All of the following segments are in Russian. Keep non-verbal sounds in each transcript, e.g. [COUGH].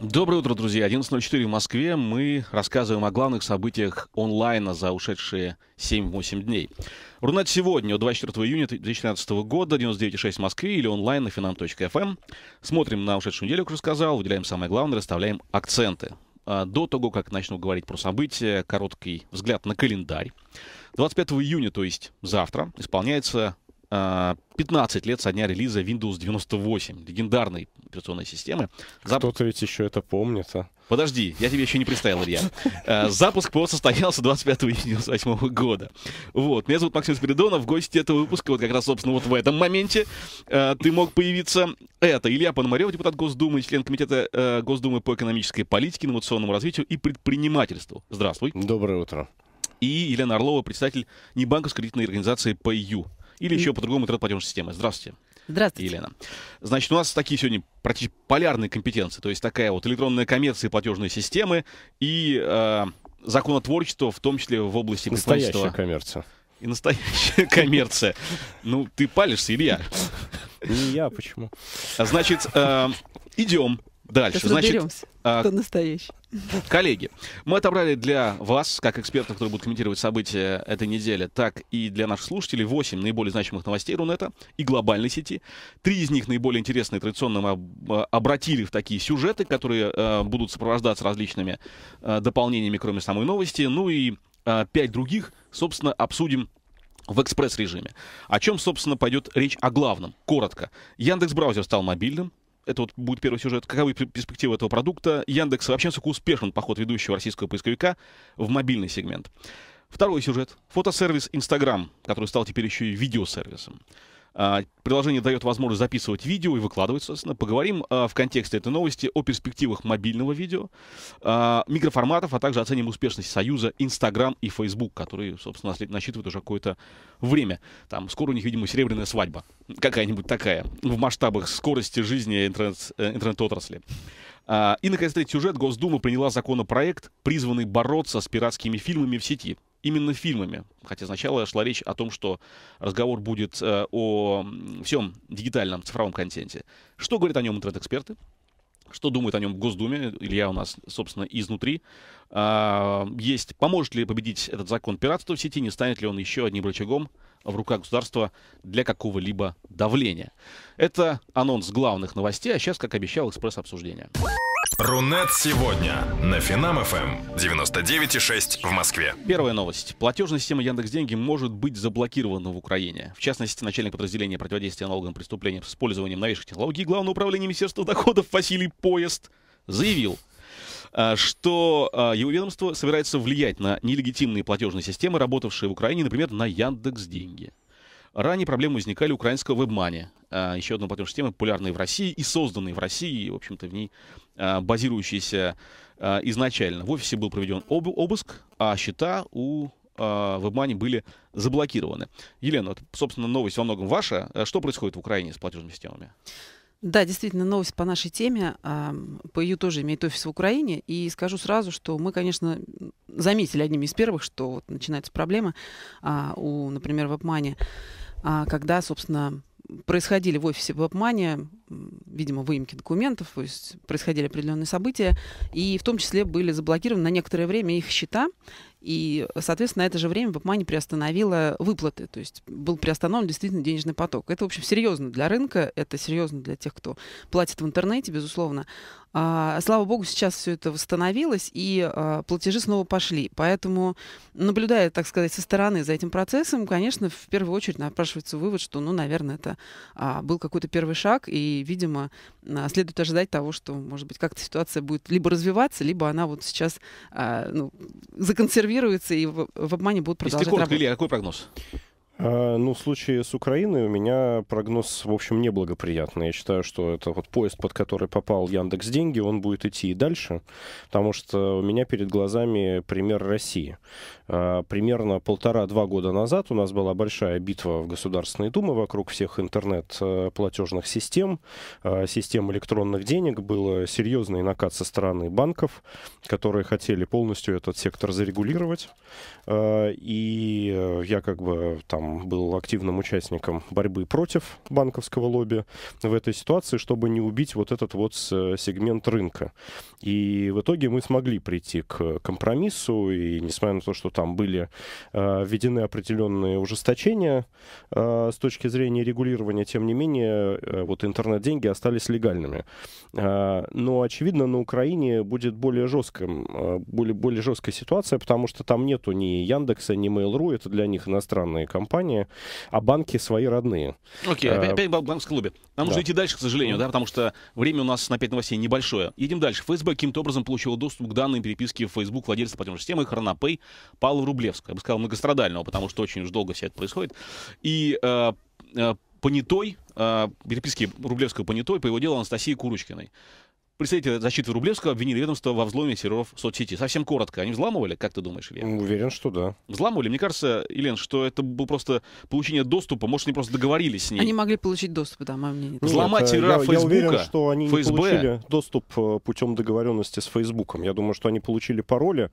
Доброе утро, друзья. 11.04 в Москве. Мы рассказываем о главных событиях онлайна за ушедшие 7-8 дней. Рунет сегодня, 24 июня 2013 года, 99.6 в Москве или онлайн на finam.fm. Эм. Смотрим на ушедшую неделю, как уже сказал, выделяем самое главное, расставляем акценты. А, до того, как начну говорить про события, короткий взгляд на календарь. 25 июня, то есть завтра, исполняется 15 а, лет со дня релиза Windows 98, легендарной операционной системы. Зап... Кто-то ведь еще это помнит, а? Подожди, я тебе еще не представил, Илья. А, запуск ПО состоялся 25 июня 1998 года. Вот, меня зовут Максим Спиридонов, гость этого выпуска, вот как раз, собственно, вот в этом моменте а, ты мог появиться. Это Илья Пономарев, депутат Госдумы, член Комитета Госдумы по экономической политике, инновационному развитию и предпринимательству. Здравствуй. Доброе утро. И Елена Орлова, представитель небанковской кредитной организации «Пэйю». Или еще по-другому интернет-платежной системы. Здравствуйте. Здравствуйте. Елена. Значит, у нас такие сегодня практически полярные компетенции. То есть такая вот электронная коммерция, платежные системы и э, законотворчество, в том числе в области Настоящая коммерция. И настоящая [LAUGHS] коммерция. Ну, ты палишься, Илья. Не я, а почему? Значит, э, идем Дальше, Сейчас значит, а, кто настоящий. Коллеги, мы отобрали для вас, как экспертов, которые будут комментировать события этой недели, так и для наших слушателей 8 наиболее значимых новостей Рунета и глобальной сети. Три из них наиболее интересные традиционно мы э, обратили в такие сюжеты, которые э, будут сопровождаться различными э, дополнениями, кроме самой новости. Ну и э, пять других, собственно, обсудим в экспресс-режиме. О чем, собственно, пойдет речь о главном, коротко. Яндекс-браузер стал мобильным, это вот будет первый сюжет. Каковы перспективы этого продукта? Яндекс вообще, насколько успешен поход ведущего российского поисковика в мобильный сегмент? Второй сюжет. Фотосервис Инстаграм, который стал теперь еще и видеосервисом. А, приложение дает возможность записывать видео и выкладывать, собственно. Поговорим а, в контексте этой новости о перспективах мобильного видео, а, микроформатов, а также оценим успешность союза Instagram и Facebook, которые, собственно, насчитывают уже какое-то время. Там скоро у них, видимо, серебряная свадьба. Какая-нибудь такая. В масштабах скорости жизни интернет, э, отрасли И, наконец, третий сюжет. Госдума приняла законопроект, призванный бороться с пиратскими фильмами в сети именно фильмами. Хотя сначала шла речь о том, что разговор будет э, о всем дигитальном цифровом контенте. Что говорят о нем интернет-эксперты? Что думает о нем в Госдуме? Илья у нас, собственно, изнутри. Э, есть, поможет ли победить этот закон пиратства в сети? Не станет ли он еще одним рычагом в руках государства для какого-либо давления. Это анонс главных новостей, а сейчас, как обещал, экспресс-обсуждение. Рунет сегодня на Финам ФМ эм 99,6 в Москве. Первая новость. Платежная система Яндекс.Деньги может быть заблокирована в Украине. В частности, начальник подразделения противодействия налогам преступлениям с использованием новейших технологий Главного управления Министерства доходов Василий Поезд заявил, а, что а, его ведомство собирается влиять на нелегитимные платежные системы, работавшие в Украине, например, на Яндекс Деньги. Ранее проблемы возникали украинского вебмани, а, еще одной платежной системы, популярной в России и созданной в России, в общем-то, в ней базирующейся изначально. В офисе был проведен об обыск, а счета у вебмани были заблокированы. Елена, собственно, новость во многом ваша. Что происходит в Украине с платежными системами? Да, действительно, новость по нашей теме. По ее тоже имеет офис в Украине. И скажу сразу, что мы, конечно, заметили одним из первых, что вот начинается проблема а, у, например, WebMoney, а, когда, собственно, происходили в офисе WebMoney, видимо, выемки документов, то есть происходили определенные события, и в том числе были заблокированы на некоторое время их счета, и, соответственно, на это же время Бэкмани приостановила выплаты, то есть был приостановлен действительно денежный поток. Это, в общем, серьезно для рынка, это серьезно для тех, кто платит в интернете, безусловно. А, слава богу, сейчас все это восстановилось, и а, платежи снова пошли. Поэтому, наблюдая, так сказать, со стороны за этим процессом, конечно, в первую очередь напрашивается вывод, что, ну, наверное, это а, был какой-то первый шаг, и, видимо, а, следует ожидать того, что, может быть, как-то ситуация будет либо развиваться, либо она вот сейчас а, ну, законсервируется стабилизируется и в, в обмане будут продолжать Если коротко, работать. Илья, какой прогноз? А, ну, в случае с Украиной у меня прогноз, в общем, неблагоприятный. Я считаю, что это вот поезд, под который попал Яндекс Деньги, он будет идти и дальше, потому что у меня перед глазами пример России. А, примерно полтора-два года назад у нас была большая битва в Государственной Думе вокруг всех интернет-платежных э, систем, э, систем электронных денег. Был серьезный накат со стороны банков, которые хотели полностью этот сектор зарегулировать. А, и я как бы там был активным участником борьбы против банковского лобби в этой ситуации, чтобы не убить вот этот вот э, сегмент рынка. И в итоге мы смогли прийти к компромиссу, и несмотря на то, что там были э, введены определенные ужесточения э, с точки зрения регулирования, тем не менее, э, вот интернет-деньги остались легальными. Э, но, очевидно, на Украине будет более жестким, э, более, более жесткая ситуация, потому что там нету ни Яндекса, ни Mail.ru, это для них иностранные компании, компания, а банки свои родные. Окей, okay, а, опять в банкс-клубе. Нам да. нужно идти дальше, к сожалению, да, потому что время у нас на 5 новостей небольшое. Едем дальше. ФСБ каким-то образом получил доступ к данным переписки в Facebook владельца платежной системы Хронопей Павла Рублевского. Я бы сказал, многострадального, потому что очень уж долго все это происходит. И э, э, понятой, э, переписки Рублевского понятой по его делу Анастасии Курочкиной. Представители защиты Рублевского обвинили ведомство во взломе серверов соцсети. Совсем коротко. Они взламывали, как ты думаешь, Илья? Уверен, что да. Взламывали? Мне кажется, Елен, что это было просто получение доступа. Может, они просто договорились с ней. Они могли получить доступ, да, мое мнение. Взломать сервера э, Фейсбука, я уверен, что они ФСБ. не получили доступ э, путем договоренности с Фейсбуком. Я думаю, что они получили пароли.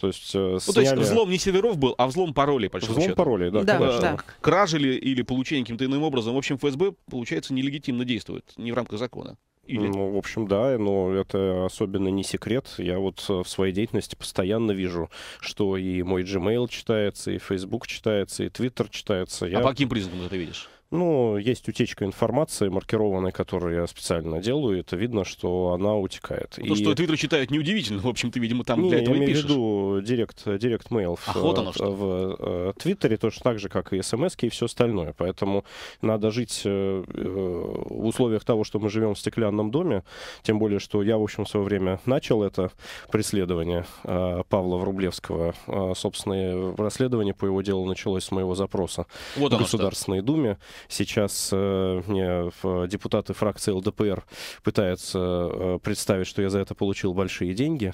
То есть, сняли... Э, ну, то есть взлом не серверов был, а взлом паролей, по Взлом паролей, да, да, конечно. да. Кражили или получение каким-то иным образом. В общем, ФСБ, получается, нелегитимно действует, не в рамках закона. Или... Ну, в общем, да, но это особенно не секрет. Я вот э, в своей деятельности постоянно вижу, что и мой Gmail читается, и Facebook читается, и Twitter читается. А Я... А по каким признакам ты это видишь? Ну, есть утечка информации маркированной, которую я специально делаю, и это видно, что она утекает. Ну, То, и... что Твиттер читают, неудивительно. В общем, ты, видимо, там Не, для этого я имею в виду директ, директ mail а в, вот э, оно что. в, в э, Твиттере, точно так же, как и смс и все остальное. Поэтому надо жить э, э, в условиях того, что мы живем в стеклянном доме, тем более, что я, в общем, в свое время начал это преследование э, Павла Врублевского. Э, собственно, расследование по его делу началось с моего запроса вот в Государственной что. Думе сейчас э, депутаты фракции ЛДПР пытаются э, представить, что я за это получил большие деньги,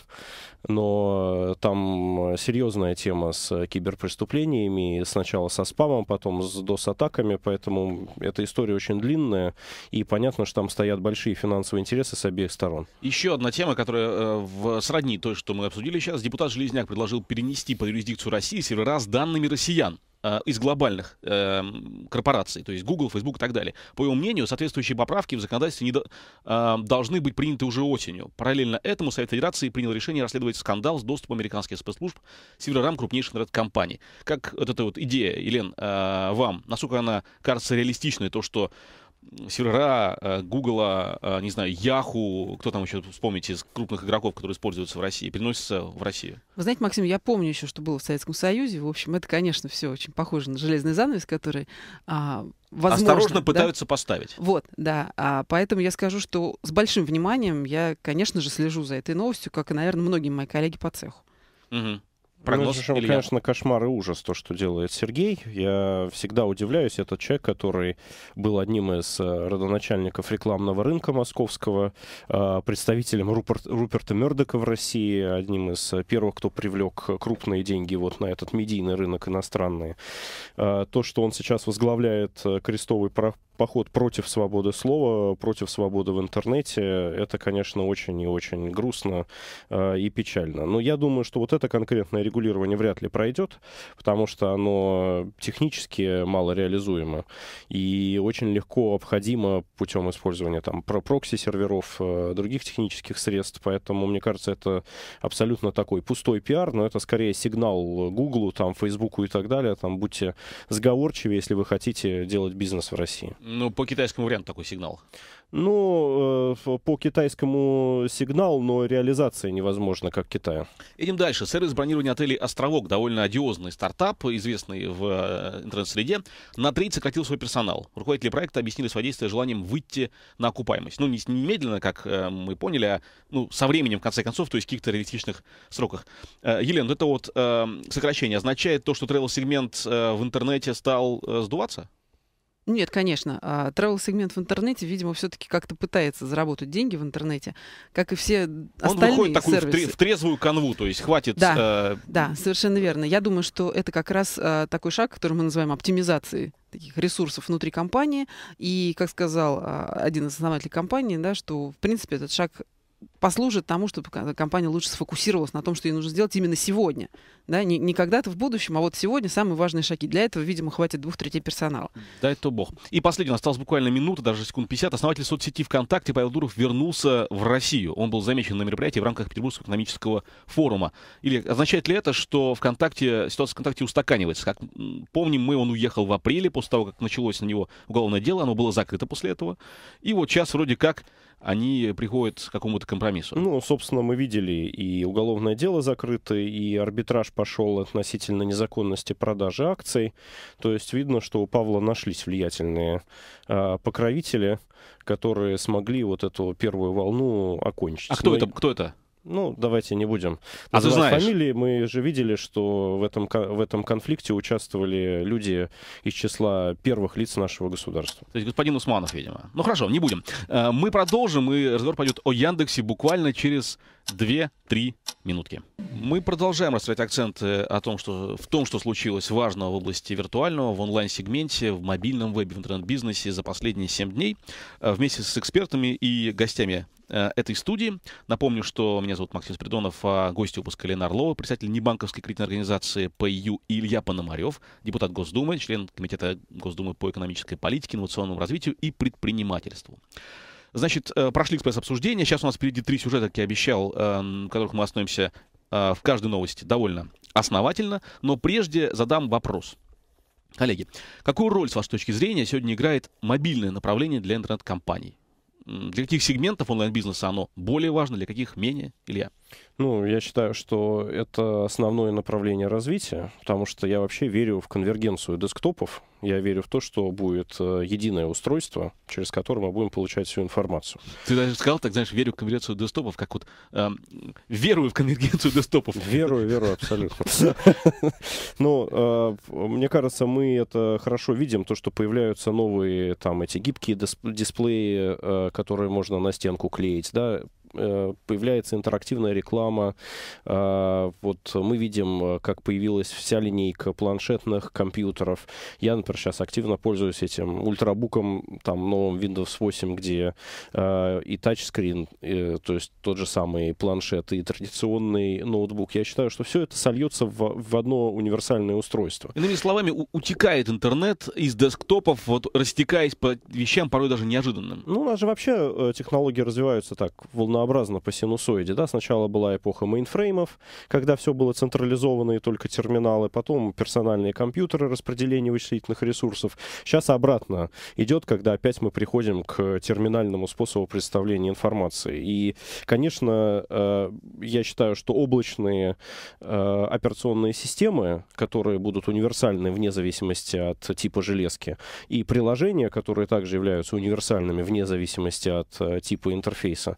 но там серьезная тема с киберпреступлениями, сначала со спамом, потом с DOS-атаками, поэтому эта история очень длинная, и понятно, что там стоят большие финансовые интересы с обеих сторон. Еще одна тема, которая э, в, сродни той, что мы обсудили сейчас. Депутат Железняк предложил перенести под юрисдикцию России сервера с данными россиян. Э, из глобальных э, корпораций, то есть Google, Facebook и так далее. По его мнению, соответствующие поправки в законодательстве не до, э, должны быть приняты уже осенью. Параллельно этому Совет Федерации принял решение расследовать скандал с доступом американских спецслужб серверам крупнейших компаний. Как вот эта вот идея, Елен, э, вам, насколько она кажется реалистичной, то, что сервера э, Гугла, э, не знаю, Яху, кто там еще вспомните из крупных игроков, которые используются в России, переносятся в Россию? Вы знаете, Максим, я помню еще, что было в Советском Союзе. В общем, это, конечно, все очень похоже на железный занавес, который а, возможно, Осторожно да? пытаются поставить. Вот, да. А, поэтому я скажу, что с большим вниманием я, конечно же, слежу за этой новостью, как и, наверное, многие мои коллеги по цеху. Угу. Прогноз ну, это конечно, кошмар и ужас, то, что делает Сергей. Я всегда удивляюсь, Этот человек, который был одним из э, родоначальников рекламного рынка московского, э, представителем Рупорт, Руперта Мердока в России, одним из э, первых, кто привлек крупные деньги вот на этот медийный рынок иностранные. То, что он сейчас возглавляет крестовый поход против свободы слова, против свободы в интернете, это, конечно, очень и очень грустно э, и печально. Но я думаю, что вот это конкретное регулирование вряд ли пройдет, потому что оно технически мало реализуемо и очень легко обходимо путем использования там прокси-серверов, э, других технических средств. Поэтому, мне кажется, это абсолютно такой пустой пиар, но это скорее сигнал Google, там, Фейсбуку и так далее. Там будьте сговорчивее, если вы хотите делать бизнес в России. Ну, по китайскому варианту такой сигнал. Ну, э, по китайскому сигнал, но реализация невозможна, как Китая. Идем дальше. Сервис бронирования отелей «Островок» довольно одиозный стартап, известный в э, интернет-среде, на треть сократил свой персонал. Руководители проекта объяснили свое действие желанием выйти на окупаемость. Ну, не немедленно, как э, мы поняли, а ну, со временем, в конце концов, то есть в каких-то реалистичных сроках. Елена, это вот эм, сокращение означает то, что тревел-сегмент в интернете стал сдуваться? Нет, конечно. А, Travel-сегмент в интернете, видимо, все-таки как-то пытается заработать деньги в интернете, как и все Он остальные выходит такую сервисы. в трезвую канву, то есть хватит... Да, э... да, совершенно верно. Я думаю, что это как раз э, такой шаг, который мы называем оптимизацией таких ресурсов внутри компании. И, как сказал э, один из основателей компании, да, что, в принципе, этот шаг послужит тому, чтобы компания лучше сфокусировалась на том, что ей нужно сделать именно сегодня. Да? Не, не когда-то в будущем, а вот сегодня самые важные шаги. Для этого, видимо, хватит двух третей персонала. Да, это бог. И последний, осталось буквально минута, даже секунд 50. Основатель соцсети ВКонтакте Павел Дуров вернулся в Россию. Он был замечен на мероприятии в рамках Петербургского экономического форума. Или означает ли это, что ВКонтакте, ситуация ВКонтакте устаканивается? Как помним мы, он уехал в апреле, после того, как началось на него уголовное дело, оно было закрыто после этого. И вот сейчас вроде как они приходят к какому-то компромиссу. Ну, собственно, мы видели и уголовное дело закрыто, и арбитраж пошел относительно незаконности продажи акций. То есть видно, что у Павла нашлись влиятельные э, покровители, которые смогли вот эту первую волну окончить. А кто, Но... это, кто это? ну, давайте не будем а ты знаешь. фамилии. Мы же видели, что в этом, в этом конфликте участвовали люди из числа первых лиц нашего государства. То есть господин Усманов, видимо. Ну хорошо, не будем. Э, мы продолжим, и разговор пойдет о Яндексе буквально через 2-3 минутки. Мы продолжаем расставлять акценты о том, что, в том, что случилось важного в области виртуального, в онлайн-сегменте, в мобильном вебе, в интернет-бизнесе за последние 7 дней э, вместе с экспертами и гостями Э, этой студии. Напомню, что меня зовут Максим Спиридонов, а гость выпуска Лена Орлова, представитель небанковской кредитной организации ПЮ Илья Пономарев, депутат Госдумы, член Комитета Госдумы по экономической политике, инновационному развитию и предпринимательству. Значит, э, прошли экспресс-обсуждения. Сейчас у нас впереди три сюжета, как я обещал, э, в которых мы остановимся в каждой новости довольно основательно. Но прежде задам вопрос. Коллеги, какую роль, с вашей точки зрения, сегодня играет мобильное направление для интернет-компаний? Для каких сегментов онлайн-бизнеса оно более важно, для каких менее? Илья. Ну, я считаю, что это основное направление развития, потому что я вообще верю в конвергенцию десктопов. Я верю в то, что будет э, единое устройство, через которое мы будем получать всю информацию. Ты даже сказал, так знаешь, верю в конвергенцию десктопов, как вот эм, верую в конвергенцию десктопов. Верую, верую, абсолютно. Ну, э, мне кажется, мы это хорошо видим, то, что появляются новые там эти гибкие дисплеи, э, которые можно на стенку клеить, да, Э, появляется интерактивная реклама. Э, вот мы видим, э, как появилась вся линейка планшетных компьютеров. Я, например, сейчас активно пользуюсь этим ультрабуком, там, новым Windows 8, где и тачскрин, то есть тот же самый планшет и традиционный ноутбук. Я считаю, что все это сольется в, в одно универсальное устройство. Иными словами, утекает интернет из десктопов, вот растекаясь по вещам порой даже неожиданным. Ну, у нас же вообще технологии развиваются так, волна волнообразно по синусоиде. Да? Сначала была эпоха мейнфреймов, когда все было централизовано и только терминалы, потом персональные компьютеры, распределение вычислительных ресурсов. Сейчас обратно идет, когда опять мы приходим к терминальному способу представления информации. И, конечно, э, я считаю, что облачные э, операционные системы, которые будут универсальны вне зависимости от типа железки, и приложения, которые также являются универсальными вне зависимости от э, типа интерфейса,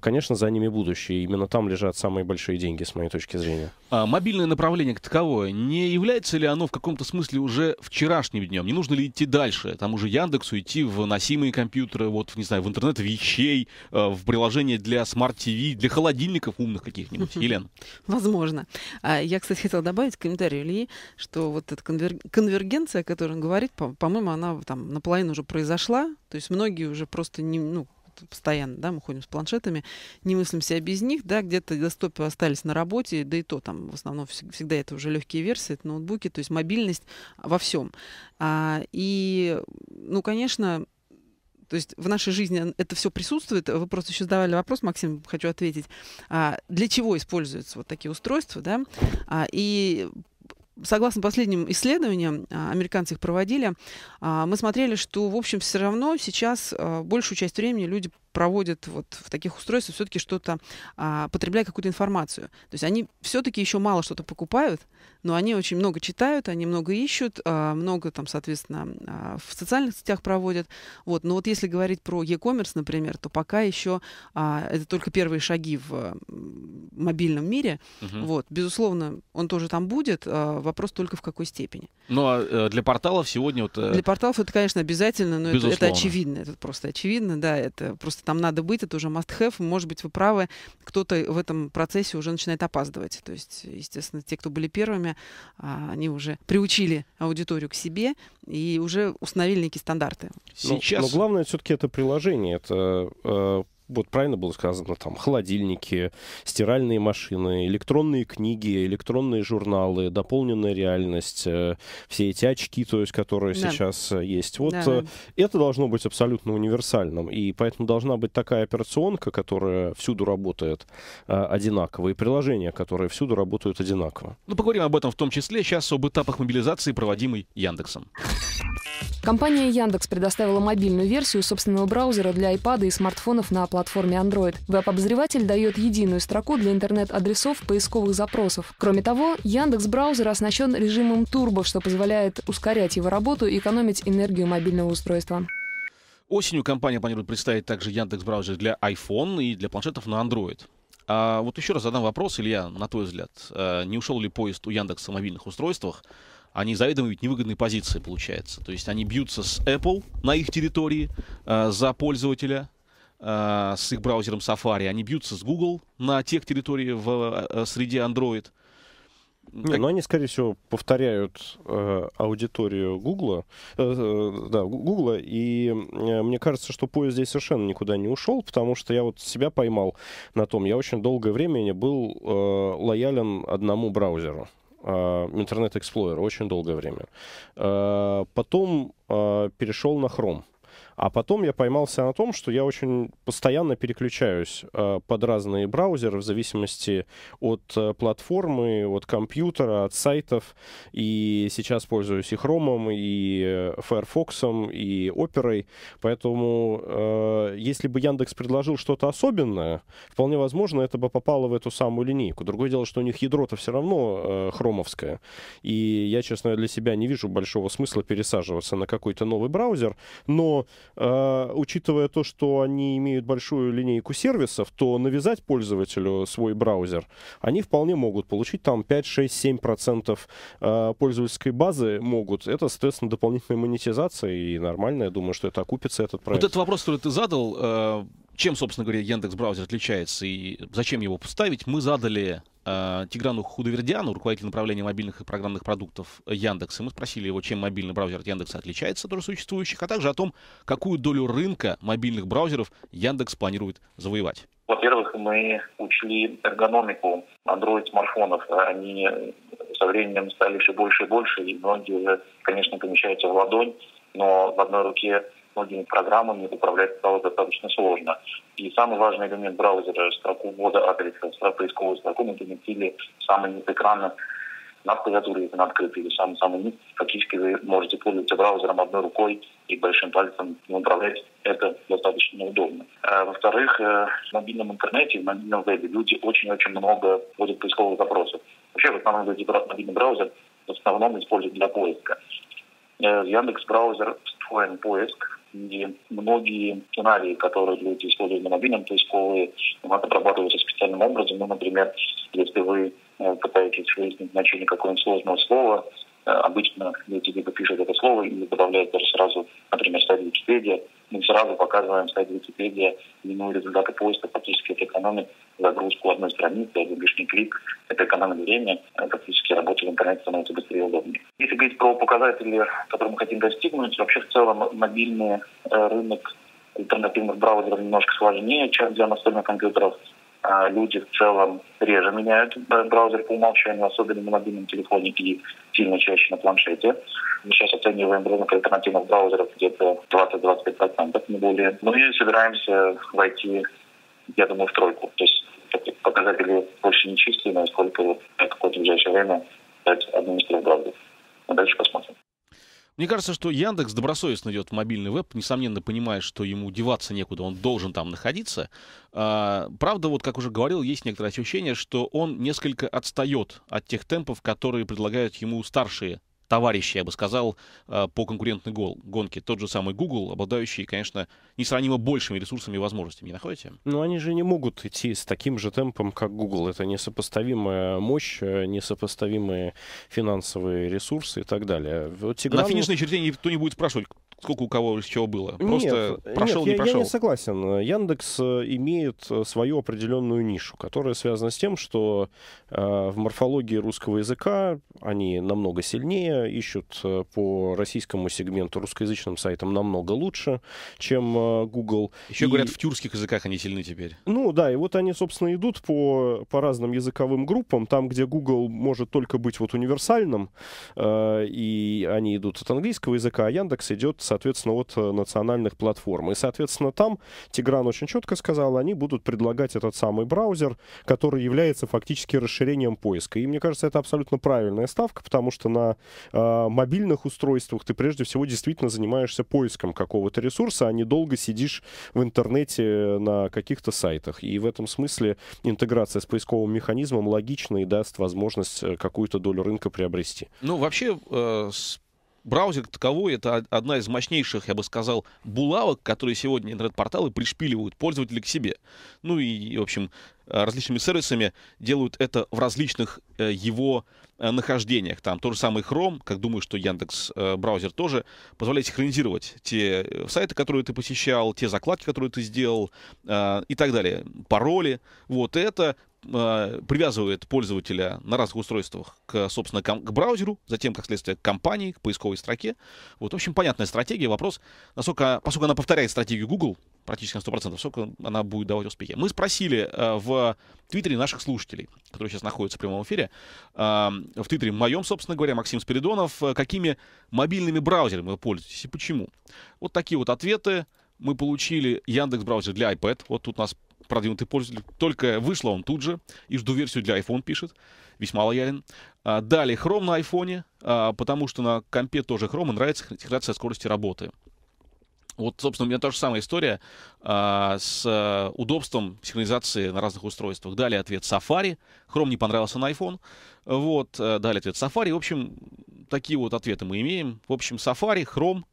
конечно, за ними будущее. Именно там лежат самые большие деньги, с моей точки зрения. А мобильное направление как таковое, не является ли оно в каком-то смысле уже вчерашним днем? Не нужно ли идти дальше? Там уже Яндексу идти в носимые компьютеры, вот, не знаю, в интернет вещей, э, в приложения для смарт-ТВ, для холодильников умных каких-нибудь. Елена? Возможно. А я, кстати, хотела добавить комментарий Ильи, что вот эта конвер... конвергенция, о которой он говорит, по-моему, она там наполовину уже произошла. То есть многие уже просто не, ну, постоянно, да, мы ходим с планшетами, не мыслим себя без них, да, где-то десктопы остались на работе, да и то там в основном всегда это уже легкие версии, это ноутбуки, то есть мобильность во всем. А, и, ну, конечно, то есть в нашей жизни это все присутствует. Вы просто еще задавали вопрос, Максим, хочу ответить. А, для чего используются вот такие устройства, да? А, и согласно последним исследованиям, а, американцы их проводили, а, мы смотрели, что, в общем, все равно сейчас а, большую часть времени люди проводят вот в таких устройствах, все-таки что-то а, потребляя какую-то информацию. То есть они все-таки еще мало что-то покупают, но они очень много читают, они много ищут, а, много там, соответственно, а, в социальных сетях проводят. Вот. Но вот если говорить про e-commerce, например, то пока еще а, это только первые шаги в мобильном мире. Угу. Вот. Безусловно, он тоже там будет. А, вопрос только в какой степени. Ну а э, для порталов сегодня вот... Э, для порталов это, конечно, обязательно, но это, это очевидно, это просто очевидно, да, это просто там надо быть, это уже must-have. Может быть, вы правы, кто-то в этом процессе уже начинает опаздывать. То есть, естественно, те, кто были первыми, а, они уже приучили аудиторию к себе и уже установили некие стандарты. Сейчас... Но, но главное все-таки это приложение, это э, вот правильно было сказано, там холодильники, стиральные машины, электронные книги, электронные журналы, дополненная реальность, э, все эти очки, то есть, которые да. сейчас э, есть. Вот э, да, это должно быть абсолютно универсальным, и поэтому должна быть такая операционка, которая всюду работает э, одинаково, и приложения, которые всюду работают одинаково. Ну, поговорим об этом в том числе сейчас об этапах мобилизации, проводимой Яндексом. Компания Яндекс предоставила мобильную версию собственного браузера для iPad и смартфонов на оплату платформе Android. Веб-обозреватель дает единую строку для интернет-адресов поисковых запросов. Кроме того, Яндекс-браузер оснащен режимом Turbo, что позволяет ускорять его работу и экономить энергию мобильного устройства. Осенью компания планирует представить также Яндекс-браузер для iPhone и для планшетов на Android. А вот еще раз задам вопрос, Илья, на твой взгляд, а не ушел ли поезд у Яндекса в мобильных устройствах? Они заведомо ведь невыгодные позиции, получается. То есть они бьются с Apple на их территории э, за пользователя, э, с их браузером Safari, они бьются с Google на тех территориях в э, среде Android. Не, как... но ну, они, скорее всего, повторяют э, аудиторию Google, э, э, да, Google, и э, мне кажется, что поезд здесь совершенно никуда не ушел, потому что я вот себя поймал на том, я очень долгое время был э, лоялен одному браузеру. Интернет-эксплойер очень долгое время. Э, потом э, перешел на Chrome. А потом я поймался на том, что я очень постоянно переключаюсь э, под разные браузеры в зависимости от э, платформы, от компьютера, от сайтов. И сейчас пользуюсь и Chrome, и Firefox, э, и Opera. Поэтому если бы Яндекс предложил что-то особенное, вполне возможно, это бы попало в эту самую линейку. Другое дело, что у них ядро-то все равно хромовское. И я, честно, для себя не вижу большого смысла пересаживаться на какой-то новый браузер. Но а, учитывая то, что они имеют большую линейку сервисов, то навязать пользователю свой браузер они вполне могут получить там 5, 6, 7 процентов а, пользовательской базы могут. Это, соответственно, дополнительная монетизация и нормально. Я думаю, что это окупится, этот проект. Вот этот вопрос, который ты задал, а, чем, собственно говоря, Яндекс браузер отличается и зачем его поставить, мы задали э, Тиграну Худовердиану, руководителю направления мобильных и программных продуктов Яндекса. и Мы спросили его, чем мобильный браузер от Яндекса отличается от уже существующих, а также о том, какую долю рынка мобильных браузеров Яндекс планирует завоевать. Во-первых, мы учли эргономику Android-смартфонов. Они со временем стали все больше и больше, и многие, конечно, помещаются в ладонь, но в одной руке многими программами управлять стало достаточно сложно. И самый важный элемент браузера, строку ввода адреса, строку, поисковую строку мы переместили в самый низ экрана на клавиатуре, если она открыта, или самый самый низ. Фактически вы можете пользоваться браузером одной рукой и большим пальцем управлять. Это достаточно удобно. А, во-вторых, э, в мобильном интернете, в мобильном вебе люди очень-очень много вводят поисковых запросов. Вообще, в основном, люди мобильный браузер в основном используют для поиска. Э, Яндекс браузер встроен поиск, и многие сценарии, которые люди используют на мобильном поисковые, ну, отрабатываются специальным образом. Ну, например, если вы э, пытаетесь выяснить значение какого-нибудь сложного слова, Э, обычно люди либо пишут это слово или добавляют даже сразу, например, стадию Википедия. Мы сразу показываем стадию Википедия, длину результаты поиска, фактически это экономит загрузку одной страницы, один лишний клик, это экономит время, э, фактически работа в интернете становится быстрее и удобнее. Если говорить про показатели, которые мы хотим достигнуть, вообще в целом мобильный э, рынок альтернативных браузеров немножко сложнее, чем для настольных компьютеров. А люди в целом реже меняют браузер по умолчанию, особенно на мобильном телефоне и сильно чаще на планшете. Мы сейчас оцениваем рынок альтернативных браузеров где-то 20-25%, не более. Ну и собираемся войти, я думаю, в тройку. То есть показатели больше не чистые, но сколько вот какое-то ближайшее время стать одним из трех браузеров. дальше посмотрим. Мне кажется, что Яндекс добросовестно идет в мобильный веб, несомненно понимает, что ему деваться некуда, он должен там находиться. А, правда, вот как уже говорил, есть некоторое ощущение, что он несколько отстает от тех темпов, которые предлагают ему старшие товарища, я бы сказал, э, по конкурентной гол, гонке. Тот же самый Google, обладающий, конечно, несравнимо большими ресурсами и возможностями, не находите? Ну, они же не могут идти с таким же темпом, как Google. Это несопоставимая мощь, э, несопоставимые финансовые ресурсы и так далее. Вот На финишной черте никто не будет спрашивать, сколько у кого из чего было. Просто нет, прошел, нет, не я, прошел. Я не согласен. Яндекс э, имеет э, свою определенную нишу, которая связана с тем, что э, в морфологии русского языка они намного сильнее, ищут э, по российскому сегменту русскоязычным сайтам намного лучше, чем э, Google. Еще и... говорят, в тюркских языках они сильны теперь. Ну да, и вот они, собственно, идут по, по разным языковым группам, там, где Google может только быть вот универсальным, э, и они идут от английского языка, а Яндекс идет соответственно, от э, национальных платформ. И, соответственно, там Тигран очень четко сказал, они будут предлагать этот самый браузер, который является фактически расширением поиска. И мне кажется, это абсолютно правильная ставка, потому что на э, мобильных устройствах ты прежде всего действительно занимаешься поиском какого-то ресурса, а не долго сидишь в интернете э, на каких-то сайтах. И в этом смысле интеграция с поисковым механизмом логична и даст возможность э, какую-то долю рынка приобрести. Ну, вообще, э, с браузер таковой — это одна из мощнейших, я бы сказал, булавок, которые сегодня интернет-порталы пришпиливают пользователя к себе. Ну и, в общем, э, различными сервисами делают это в различных э, его э, нахождениях. Там тот же самый Chrome, как думаю, что Яндекс браузер тоже, позволяет синхронизировать те сайты, которые ты посещал, те закладки, которые ты сделал и так далее, пароли. Вот это а, привязывает пользователя на разных устройствах к, собственно, к браузеру, затем, как следствие, к компании, к поисковой строке. Вот, в общем, понятная стратегия. Вопрос, насколько, поскольку она повторяет стратегию Google практически на 100%, сколько она будет давать успехи. Мы спросили э, в Твиттере наших слушателей, которые сейчас находятся в прямом эфире, э, в Твиттере моем, собственно говоря, Максим Спиридонов, э, какими мобильными браузерами вы пользуетесь и почему. Вот такие вот ответы мы получили Яндекс браузер для iPad. Вот тут нас продвинутый пользователь. Только вышло он тут же. И жду версию для iPhone пишет. Весьма лоялен. А, далее, Chrome на iPhone, а, потому что на компе тоже Chrome и нравится интеграция скорости работы. Вот, собственно, у меня та же самая история а, с а, удобством синхронизации на разных устройствах. Далее ответ Safari. Chrome не понравился на iPhone. Вот, а, далее ответ Safari. В общем, такие вот ответы мы имеем. В общем, Safari, Chrome.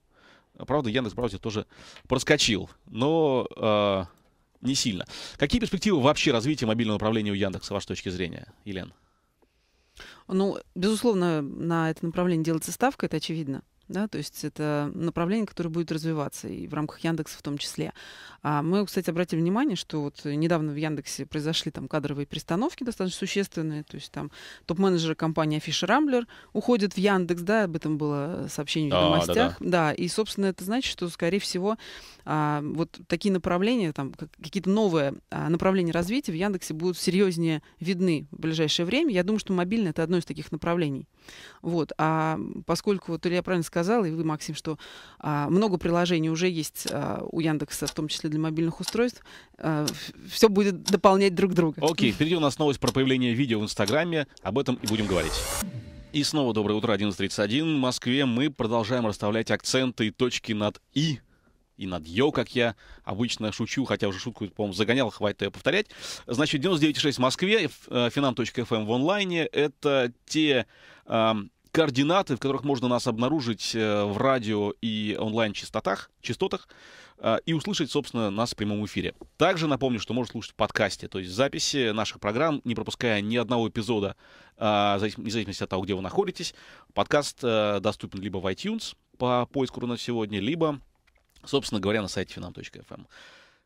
Правда, Яндекс браузер тоже проскочил. Но э, не сильно. Какие перспективы вообще развития мобильного направления у Яндекса, с вашей точки зрения, Елена? Ну, безусловно, на это направление делается ставка, это очевидно. Да, то есть это направление, которое будет развиваться и в рамках Яндекса в том числе. А мы, кстати, обратили внимание, что вот недавно в Яндексе произошли там кадровые перестановки достаточно существенные, то есть там топ-менеджеры компании Афиша Рамблер уходят в Яндекс, да, об этом было сообщение в новостях, да, да. да, и собственно это значит, что скорее всего а, вот такие направления, там какие-то новые а, направления развития в Яндексе будут серьезнее видны в ближайшее время. Я думаю, что мобильное это одно из таких направлений. Вот, а поскольку вот я правильно сказал и вы, Максим, что а, много приложений уже есть а, у Яндекса, в том числе для мобильных устройств. А, все будет дополнять друг друга. Окей, okay, впереди у нас новость про появление видео в Инстаграме. Об этом и будем говорить. И снова доброе утро, 11.31. В Москве мы продолжаем расставлять акценты и точки над «и», и над «ё», как я обычно шучу, хотя уже шутку, по-моему, загонял, хватит ее повторять. Значит, 99.6 в Москве, finam.fm э, эм в онлайне — это те координаты, в которых можно нас обнаружить э, в радио и онлайн-частотах, частотах, э, и услышать, собственно, нас в прямом эфире. Также напомню, что можно слушать в подкасте, то есть записи наших программ, не пропуская ни одного эпизода, э, вне зависимости от того, где вы находитесь. Подкаст доступен либо в iTunes по поиску «Руна сегодня», либо, собственно говоря, на сайте finam.fm.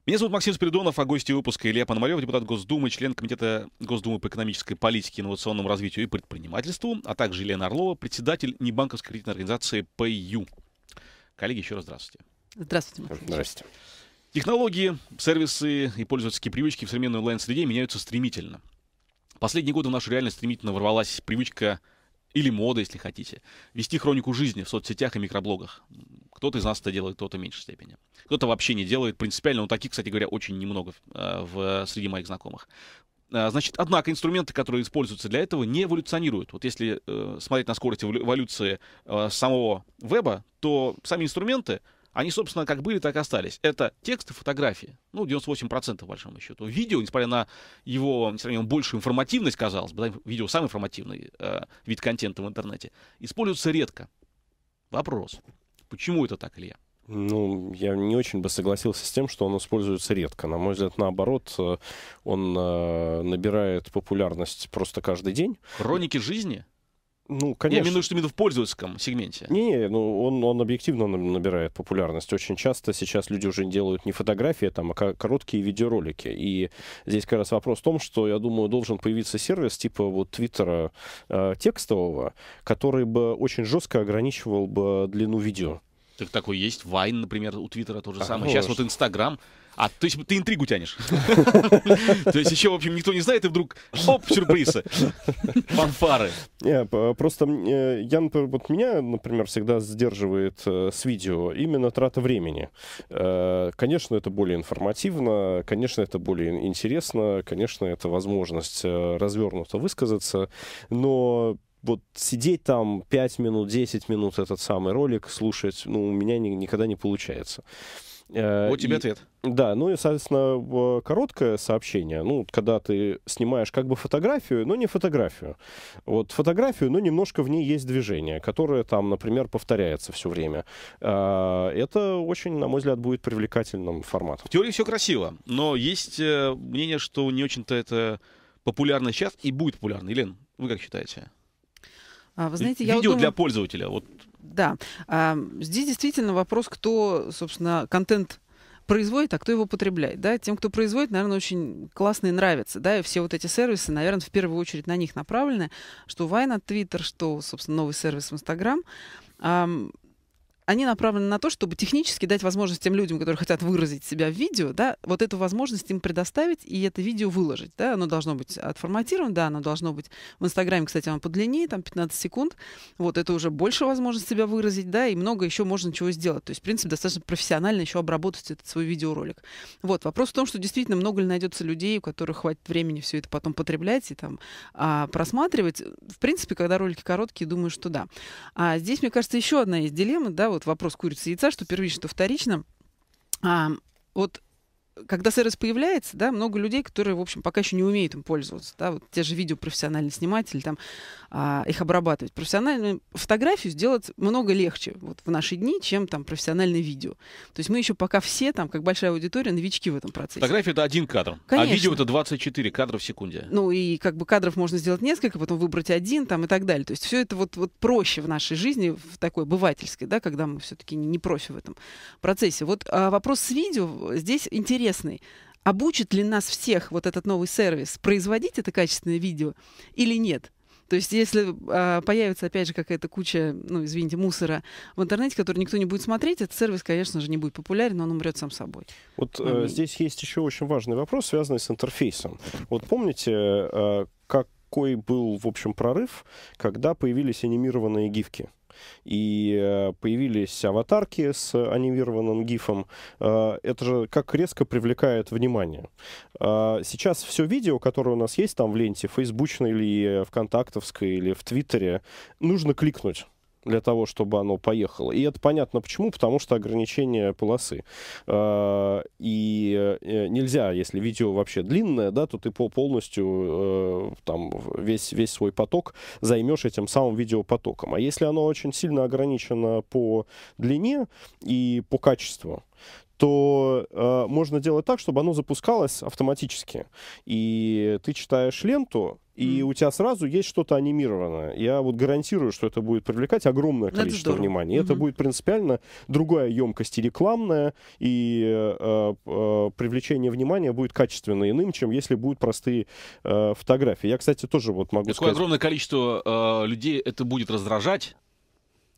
Меня зовут Максим Спиридонов, а гости выпуска Илья Пономарев, депутат Госдумы, член Комитета Госдумы по экономической политике, инновационному развитию и предпринимательству, а также Елена Орлова, председатель небанковской кредитной организации ПЮ. Коллеги, еще раз здравствуйте. Здравствуйте, Максим. Здравствуйте. Технологии, сервисы и пользовательские привычки в современной онлайн-среде меняются стремительно. Последние годы в нашу реальность стремительно ворвалась привычка или мода, если хотите, вести хронику жизни в соцсетях и микроблогах. Кто-то из нас это делает, кто-то в меньшей степени. Кто-то вообще не делает принципиально, но таких, кстати говоря, очень немного э, в, среди моих знакомых. Э, значит, однако инструменты, которые используются для этого, не эволюционируют. Вот если э, смотреть на скорость эволюции э, самого веба, то сами инструменты, они, собственно, как были, так и остались. Это тексты, фотографии, ну, 98% по большому счету. Видео, несмотря на его, несмотря на его большую информативность, казалось бы, да, видео самый информативный э, вид контента в интернете, используется редко. Вопрос, почему это так, Илья? Ну, я не очень бы согласился с тем, что он используется редко. На мой взгляд, наоборот, э, он э, набирает популярность просто каждый день. Хроники жизни? Ну, конечно. Я имею в виду, что именно в пользовательском сегменте. Не, не, ну он, он объективно набирает популярность. Очень часто сейчас люди уже делают не фотографии, а там, а короткие видеоролики. И здесь как раз вопрос в том, что, я думаю, должен появиться сервис типа вот Твиттера э, текстового, который бы очень жестко ограничивал бы длину видео. Так такой есть. Вайн, например, у Твиттера то же а, самое. Сейчас вот Инстаграм. А, то есть ты интригу тянешь. [LAUGHS] То есть еще, в общем, никто не знает, и вдруг, оп, сюрпризы, фанфары. Просто э, я, вот меня, например, всегда сдерживает э, с видео именно трата времени. Э, конечно, это более информативно, конечно, это более интересно, конечно, это возможность развернуто высказаться, но вот сидеть там 5 минут, 10 минут этот самый ролик, слушать, ну, у меня ни, никогда не получается. Э, вот и, тебе ответ. Да, ну и, соответственно, э, короткое сообщение. Ну, когда ты снимаешь как бы фотографию, но не фотографию. Вот фотографию, но немножко в ней есть движение, которое там, например, повторяется все время. Э, это очень, на мой взгляд, будет привлекательным форматом. В теории все красиво, но есть мнение, что не очень-то это популярно сейчас и будет популярно. Елен, вы как считаете? А, вы э, знаете, Видео я Видео вот думаю... для пользователя. Вот. Да. А, здесь действительно вопрос, кто, собственно, контент производит, а кто его потребляет. Да? Тем, кто производит, наверное, очень классно и нравится. Да? И все вот эти сервисы, наверное, в первую очередь на них направлены. Что Вайна, Твиттер, что, собственно, новый сервис в Инстаграм они направлены на то, чтобы технически дать возможность тем людям, которые хотят выразить себя в видео, да, вот эту возможность им предоставить и это видео выложить. Да, оно должно быть отформатировано, да, оно должно быть в Инстаграме, кстати, оно подлиннее, там 15 секунд. Вот это уже больше возможность себя выразить, да, и много еще можно чего сделать. То есть, в принципе, достаточно профессионально еще обработать этот свой видеоролик. Вот, вопрос в том, что действительно много ли найдется людей, у которых хватит времени все это потом потреблять и там а, просматривать. В принципе, когда ролики короткие, думаю, что да. А здесь, мне кажется, еще одна есть дилемма, да, вот вот вопрос курицы и яйца, что первично, что вторично. А, вот когда сервис появляется, да, много людей, которые, в общем, пока еще не умеют им пользоваться, да, вот те же видео профессиональные сниматели, там, а, их обрабатывать. Профессиональную фотографию сделать много легче вот в наши дни, чем там профессиональное видео. То есть мы еще пока все там, как большая аудитория, новички в этом процессе. Фотография — это один кадр, а Конечно. а видео — это 24 кадра в секунде. Ну и как бы кадров можно сделать несколько, потом выбрать один там и так далее. То есть все это вот, вот проще в нашей жизни, в такой бывательской, да, когда мы все-таки не, не профи в этом процессе. Вот а, вопрос с видео здесь интересный интересный. Обучит ли нас всех вот этот новый сервис производить это качественное видео или нет? То есть, если э, появится, опять же, какая-то куча, ну, извините, мусора в интернете, который никто не будет смотреть, этот сервис, конечно же, не будет популярен, но он умрет сам собой. Вот э, здесь есть еще очень важный вопрос, связанный с интерфейсом. Вот помните, э, какой был, в общем, прорыв, когда появились анимированные гифки? и э, появились аватарки с анимированным гифом, э, это же как резко привлекает внимание. Э, сейчас все видео, которое у нас есть там в ленте, фейсбучной или вконтактовской, или в Твиттере, нужно кликнуть для того, чтобы оно поехало. И это понятно почему, потому что ограничение полосы. А, и э, нельзя, если видео вообще длинное, да, то ты по полностью э, там весь, весь свой поток займешь этим самым видеопотоком. А если оно очень сильно ограничено по длине и по качеству, то э, можно делать так, чтобы оно запускалось автоматически. И ты читаешь ленту, и mm. у тебя сразу есть что-то анимированное. Я вот гарантирую, что это будет привлекать огромное количество внимания. Mm-hmm. Это будет принципиально другая емкость и рекламная, и э, э, привлечение внимания будет качественно иным, чем если будут простые э, фотографии. Я, кстати, тоже вот могу Такое сказать... огромное количество э, людей это будет раздражать,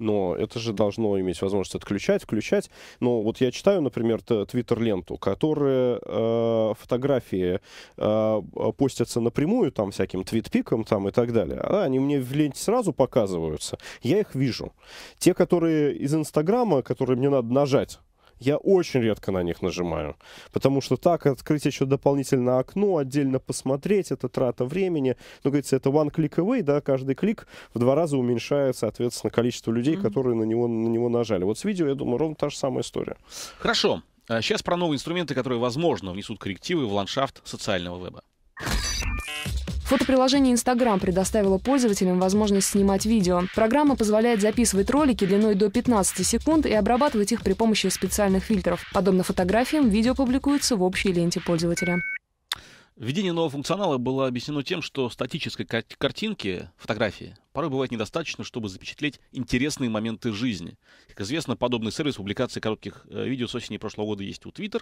но это же должно иметь возможность отключать, включать. Но вот я читаю, например, твиттер-ленту, которые э, фотографии э, постятся напрямую, там, всяким твитпиком там и так далее. А они мне в ленте сразу показываются, я их вижу. Те, которые из Инстаграма, которые мне надо нажать, я очень редко на них нажимаю. Потому что так открыть еще дополнительно окно, отдельно посмотреть, это трата времени. Ну, говорится, это one click away, да, каждый клик в два раза уменьшает, соответственно, количество людей, mm-hmm. которые на него, на него нажали. Вот с видео, я думаю, ровно та же самая история. Хорошо. Сейчас а про новые инструменты, которые, возможно, внесут коррективы в ландшафт социального веба. Фотоприложение Instagram предоставило пользователям возможность снимать видео. Программа позволяет записывать ролики длиной до 15 секунд и обрабатывать их при помощи специальных фильтров. Подобно фотографиям, видео публикуется в общей ленте пользователя. Введение нового функционала было объяснено тем, что статической картинки, фотографии, порой бывает недостаточно, чтобы запечатлеть интересные моменты жизни. Как известно, подобный сервис публикации коротких э, видео с осени прошлого года есть у Twitter.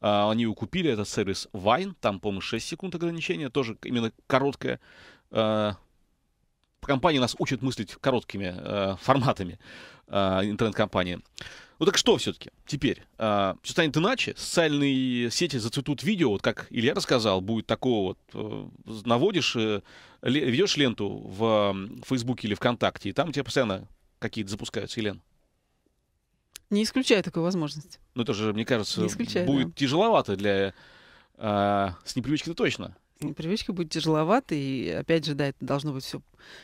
А, они его купили, это сервис Vine, там, по-моему, 6 секунд ограничения, тоже именно короткое а, компания нас учит мыслить короткими э, форматами а, интернет-компании. Ну так что все-таки теперь? А, все станет иначе? Социальные сети зацветут видео, вот как Илья рассказал, будет такого вот. Э, наводишь, э, ведешь ленту в Фейсбуке или ВКонтакте, и там у тебя постоянно какие-то запускаются, Елена? Не исключаю такую возможность. Ну, это же, мне кажется, будет да. тяжеловато для... А, с непривычки-то точно привычка будет тяжеловато, и опять же, да, это должно быть все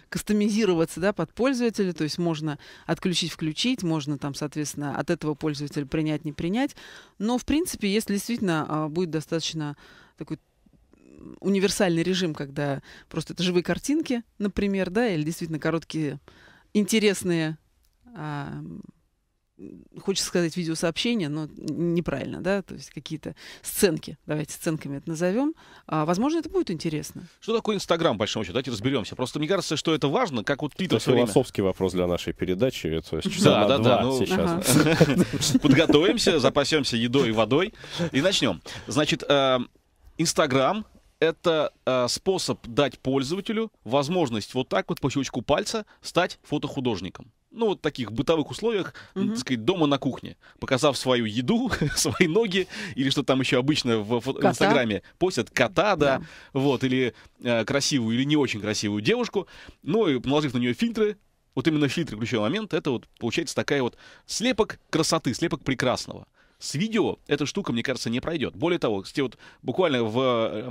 кастомизироваться, да, под пользователя, то есть можно отключить, включить, можно там, соответственно, от этого пользователя принять, не принять, но, в принципе, если действительно а, будет достаточно такой универсальный режим, когда просто это живые картинки, например, да, или действительно короткие интересные а, хочется сказать видеосообщения, но неправильно, да, то есть какие-то сценки, давайте сценками это назовем. А, возможно, это будет интересно. Что такое Инстаграм, большому счету? Давайте разберемся. Просто мне кажется, что это важно, как вот Твиттер Это философский время. вопрос для нашей передачи. Это да, да, да, ну, сейчас. [LAUGHS] Подготовимся, запасемся едой и водой и начнем. Значит, э, Инстаграм это э, способ дать пользователю возможность вот так вот по щелчку пальца стать фотохудожником ну, вот таких бытовых условиях, угу. так сказать, дома на кухне, показав свою еду, [LAUGHS] свои ноги, или что там еще обычно в, в Инстаграме постят, кота, да, да. вот, или э, красивую, или не очень красивую девушку, ну, и наложив на нее фильтры, вот именно фильтры ключевой момент, это вот получается такая вот слепок красоты, слепок прекрасного. С видео эта штука, мне кажется, не пройдет. Более того, кстати, вот буквально в э,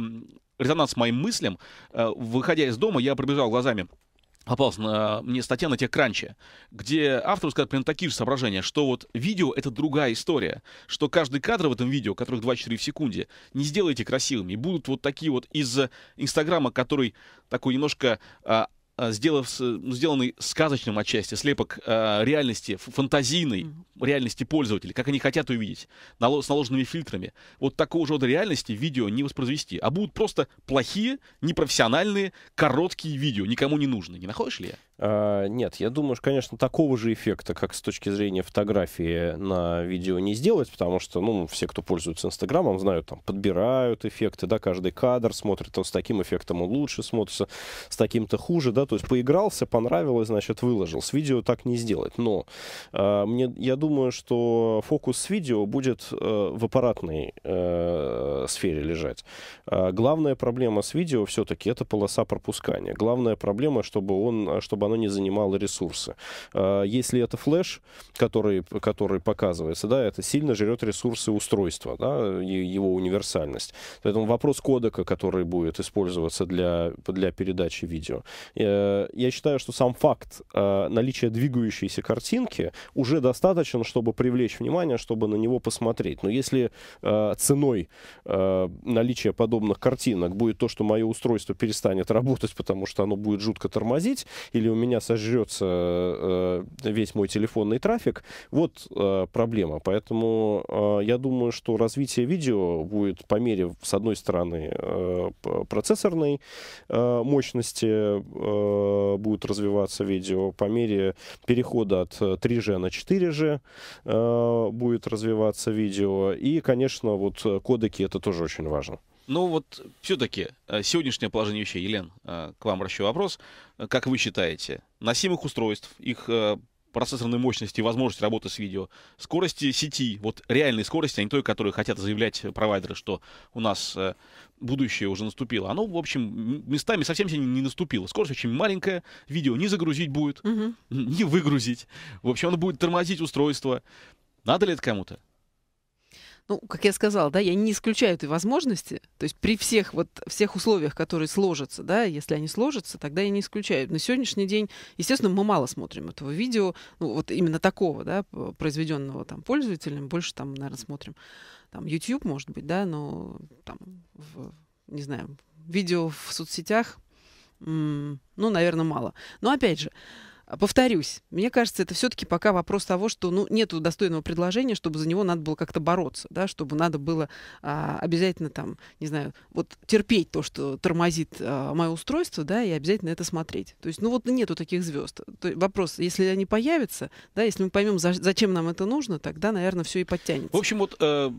резонанс с моим мыслям, э, выходя из дома, я пробежал глазами попалась на, мне статья на Техкранче, где автор сказал примерно такие же соображения, что вот видео — это другая история, что каждый кадр в этом видео, которых 2-4 в секунде, не сделаете красивыми. И будут вот такие вот из Инстаграма, который такой немножко а, а, сделав, ну, сделанный сказочным отчасти, слепок а, реальности, фантазийной реальности пользователей, как они хотят увидеть, нало- с наложенными фильтрами. Вот такого же рода реальности видео не воспроизвести. А будут просто плохие, непрофессиональные, короткие видео, никому не нужные. Не находишь ли я? А, нет, я думаю, что, конечно, такого же эффекта, как с точки зрения фотографии на видео не сделать, потому что, ну, все, кто пользуется Инстаграмом, знают, там, подбирают эффекты, да, каждый кадр смотрит, он а с таким эффектом он лучше смотрится, с таким-то хуже, да, то есть поигрался, понравилось, значит, выложил. С видео так не сделать, но э, мне, я думаю, что фокус с видео будет э, в аппаратной э, сфере лежать. Э, главная проблема с видео все-таки это полоса пропускания. Главная проблема, чтобы он, э, чтобы оно не занимало ресурсы. А, если это флеш, который, который показывается, да, это сильно жрет ресурсы устройства, да, его универсальность. Поэтому вопрос кодека, который будет использоваться для, для передачи видео. Э, я считаю, что сам факт э, наличия двигающейся картинки уже достаточен, чтобы привлечь внимание, чтобы на него посмотреть. Но если э, ценой наличия подобных картинок будет то, что мое устройство перестанет работать, потому что оно будет жутко тормозить, или у меня сожрется э, весь мой телефонный трафик, вот э, проблема. Поэтому э, я думаю, что развитие видео будет по мере, с одной стороны, процессорной мощности будет развиваться видео, по мере перехода от 3G на 4G будет развиваться видео. И, конечно, вот кодеки это тоже очень важно. Ну вот все-таки э, сегодняшнее положение вещей, Елен, э, к вам обращу вопрос. Э, как вы считаете, носимых устройств, их процессорной мощности, возможность работы с видео, скорости сети, вот реальной скорости, а не той, которую хотят заявлять провайдеры, что у нас будущее уже наступило. Оно, в общем, местами совсем сегодня не наступило. Скорость очень маленькая, видео не загрузить будет, угу. [LAUGHS] не выгрузить. В общем, оно будет тормозить устройство. Надо ли это кому-то? Ну, как я сказала, да, я не исключаю этой возможности. То есть при всех вот всех условиях, которые сложатся, да, если они сложатся, тогда я не исключаю. На сегодняшний день, естественно, мы мало смотрим этого видео, ну, вот именно такого, да, произведенного там пользователем, больше там, наверное, смотрим там YouTube, может быть, да, но там, в, не знаю, видео в соцсетях, ну, наверное, мало. Но опять же, а, повторюсь, мне кажется, это все-таки пока вопрос того, что ну, нет достойного предложения, чтобы за него надо было как-то бороться, да, чтобы надо было а, обязательно там, не знаю, вот терпеть то, что тормозит а, мое устройство, да, и обязательно это смотреть. То есть, ну вот нету таких звезд. То, вопрос, если они появятся, да, если мы поймем, за, зачем нам это нужно, тогда, наверное, все и подтянется. В общем, вот э,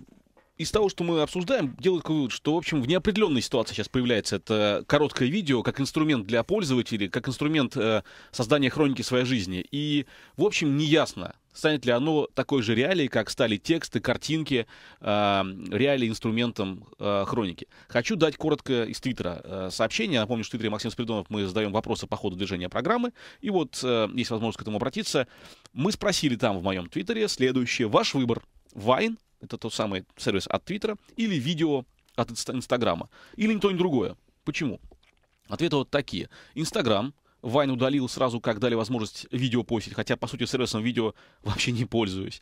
из того, что мы обсуждаем, делают вывод, что, в общем, в неопределенной ситуации сейчас появляется это короткое видео как инструмент для пользователей, как инструмент э, создания хроники своей жизни. И, в общем, неясно, станет ли оно такой же реалией, как стали тексты, картинки, э, реалии инструментом э, хроники. Хочу дать коротко из Твиттера э, сообщение. Напомню, что в Твиттере Максим Спиридонов мы задаем вопросы по ходу движения программы. И вот э, есть возможность к этому обратиться. Мы спросили там в моем Твиттере следующее. Ваш выбор. Вайн это тот самый сервис от Твиттера, или видео от Инстаграма, или не то, ни другое. Почему? Ответы вот такие. Инстаграм Вайн удалил сразу, как дали возможность видео постить, хотя, по сути, сервисом видео [LAUGHS] вообще не пользуюсь.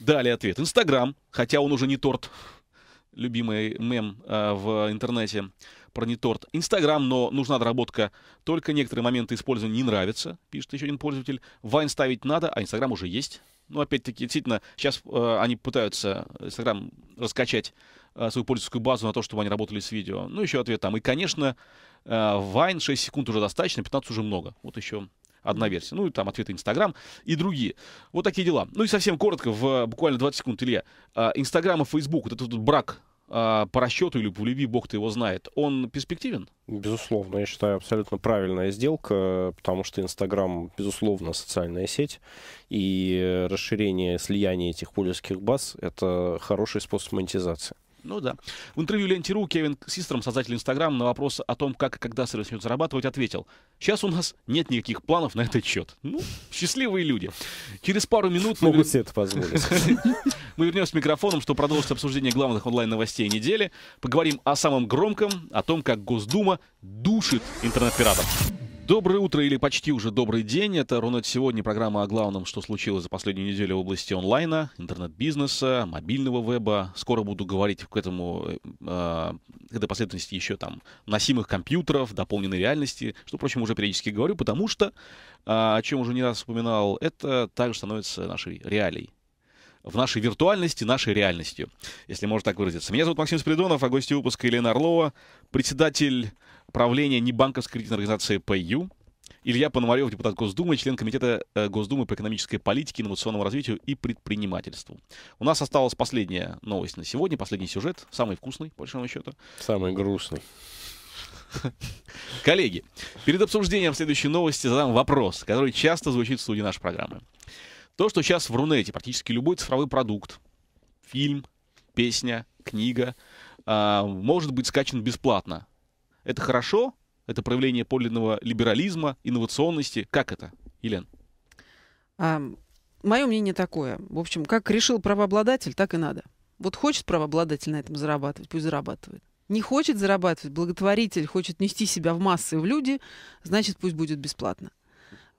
Далее ответ. Инстаграм, хотя он уже не торт, любимый мем э, в интернете про не торт. Инстаграм, но нужна доработка. Только некоторые моменты использования не нравятся, пишет еще один пользователь. Вайн ставить надо, а Инстаграм уже есть. Ну, опять-таки, действительно, сейчас э, они пытаются Instagram э, раскачать э, свою пользовательскую базу на то, чтобы они работали с видео. Ну, еще ответ там. И, конечно, э, Вайн 6 секунд уже достаточно, 15 уже много. Вот еще одна версия. Ну, и там ответы Инстаграм и другие. Вот такие дела. Ну и совсем коротко, в буквально 20 секунд, Илья. Э, Инстаграм и Фейсбук, вот этот брак а, по расчету или по любви, бог ты его знает, он перспективен? Безусловно, я считаю, абсолютно правильная сделка, потому что Инстаграм, безусловно, социальная сеть, и э, расширение, слияние этих пользовательских баз — это хороший способ монетизации. Ну да. В интервью лентиру Кевин Систром, создатель Инстаграма, на вопрос о том, как и когда сыр начнет зарабатывать, ответил, сейчас у нас нет никаких планов на этот счет. Ну, счастливые люди. Через пару минут... Могут себе это позволить. [LAUGHS] Мы вернемся с микрофоном, чтобы продолжить обсуждение главных онлайн-новостей недели. Поговорим о самом громком, о том, как Госдума душит интернет-пиратов. Доброе утро или почти уже добрый день. Это Рунет сегодня программа о главном, что случилось за последнюю неделю в области онлайна, интернет-бизнеса, мобильного веба. Скоро буду говорить к этому, э, а, к этой последовательности еще там носимых компьютеров, дополненной реальности, что, впрочем, уже периодически говорю, потому что, э, о чем уже не раз вспоминал, это также становится нашей реалией в нашей виртуальности нашей реальностью, если можно так выразиться. Меня зовут Максим Спиридонов, а гости выпуска Елена Орлова, председатель правления небанковской кредитной организации PayU. Илья Пономарев, депутат Госдумы, член Комитета э, Госдумы по экономической политике, инновационному развитию и предпринимательству. У нас осталась последняя новость на сегодня, последний сюжет, самый вкусный, по большому счету. Самый грустный. [LAUGHS] Коллеги, перед обсуждением следующей новости задам вопрос, который часто звучит в студии нашей программы. То, что сейчас в Рунете практически любой цифровой продукт, фильм, песня, книга, а, может быть скачан бесплатно это хорошо? Это проявление подлинного либерализма, инновационности? Как это, Елена? А, мое мнение такое. В общем, как решил правообладатель, так и надо. Вот хочет правообладатель на этом зарабатывать, пусть зарабатывает. Не хочет зарабатывать, благотворитель хочет нести себя в массы в люди, значит, пусть будет бесплатно.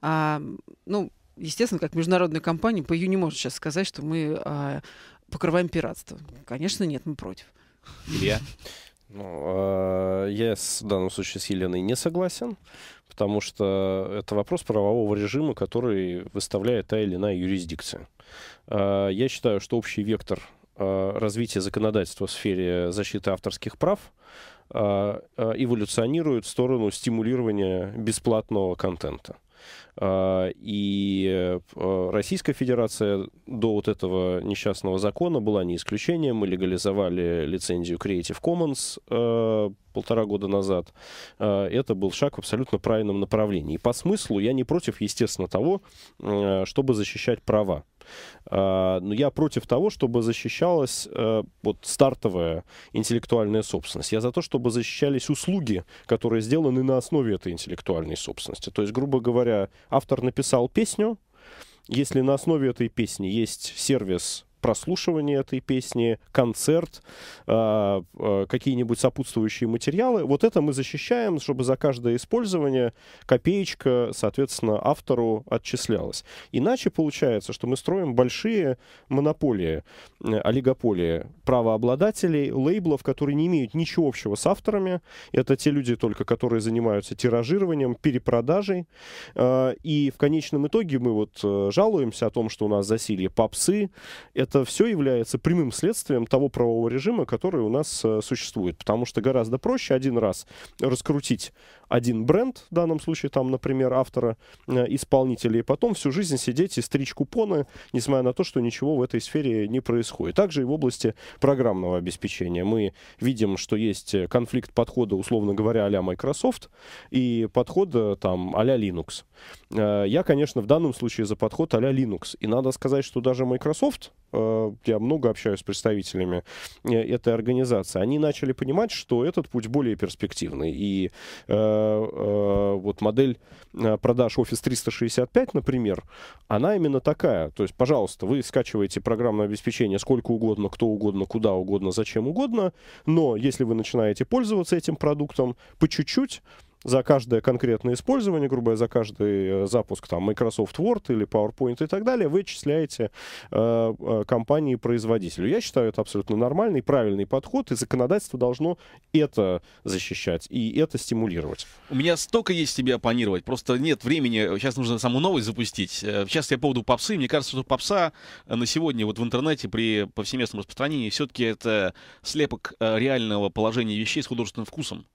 А, ну, естественно, как международная компания, по ее не может сейчас сказать, что мы а, покрываем пиратство. Конечно, нет, мы против. Илья? Ну, а, я в данном случае с Еленой не согласен, потому что это вопрос правового режима, который выставляет та или иная юрисдикция. А, я считаю, что общий вектор а, развития законодательства в сфере защиты авторских прав эволюционирует в сторону стимулирования бесплатного контента. А, и э, Российская Федерация до вот этого несчастного закона была не исключением. Мы легализовали лицензию Creative Commons э, полтора года назад. Э, это был шаг в абсолютно правильном направлении. И по смыслу я не против, естественно, того, чтобы защищать права. А, Но ну, я против того, чтобы защищалась э, вот, стартовая интеллектуальная собственность. Я за то, чтобы защищались услуги, которые сделаны на основе этой интеллектуальной собственности. То есть, грубо говоря, автор написал песню, если на основе этой песни есть сервис прослушивание этой песни, концерт, а, а, какие-нибудь сопутствующие материалы. Вот это мы защищаем, чтобы за каждое использование копеечка, соответственно, автору отчислялась. Иначе получается, что мы строим большие монополии, э, олигополии правообладателей, лейблов, которые не имеют ничего общего с авторами. Это те люди только, которые занимаются тиражированием, перепродажей. А, и в конечном итоге мы вот э, жалуемся о том, что у нас засилье попсы. Это это все является прямым следствием того правового режима, который у нас э, существует. Потому что гораздо проще один раз раскрутить один бренд, в данном случае там, например, автора, э, исполнителя, и потом всю жизнь сидеть и стричь купоны, несмотря на то, что ничего в этой сфере не происходит. Также и в области программного обеспечения. Мы видим, что есть э, конфликт подхода, условно говоря, а-ля Microsoft и подхода э, там а-ля Linux. Я, конечно, в данном случае за подход а-ля Linux. И надо сказать, что даже Microsoft, я много общаюсь с представителями этой организации, они начали понимать, что этот путь более перспективный. И Э, вот модель э, продаж Office 365, например, она именно такая. То есть, пожалуйста, вы скачиваете программное обеспечение сколько угодно, кто угодно, куда угодно, зачем угодно, но если вы начинаете пользоваться этим продуктом по чуть-чуть, за каждое конкретное использование, грубо говоря, за каждый э, запуск там Microsoft Word или PowerPoint и так далее, вычисляете э, э компании-производителю. Я считаю, это абсолютно нормальный, правильный подход, и законодательство должно это защищать и это стимулировать. У меня столько есть тебе оппонировать, просто нет времени, сейчас нужно саму новость запустить. Э, сейчас я по поводу попсы, мне кажется, что попса на сегодня вот в интернете при повсеместном распространении все-таки это слепок реального положения вещей с художественным вкусом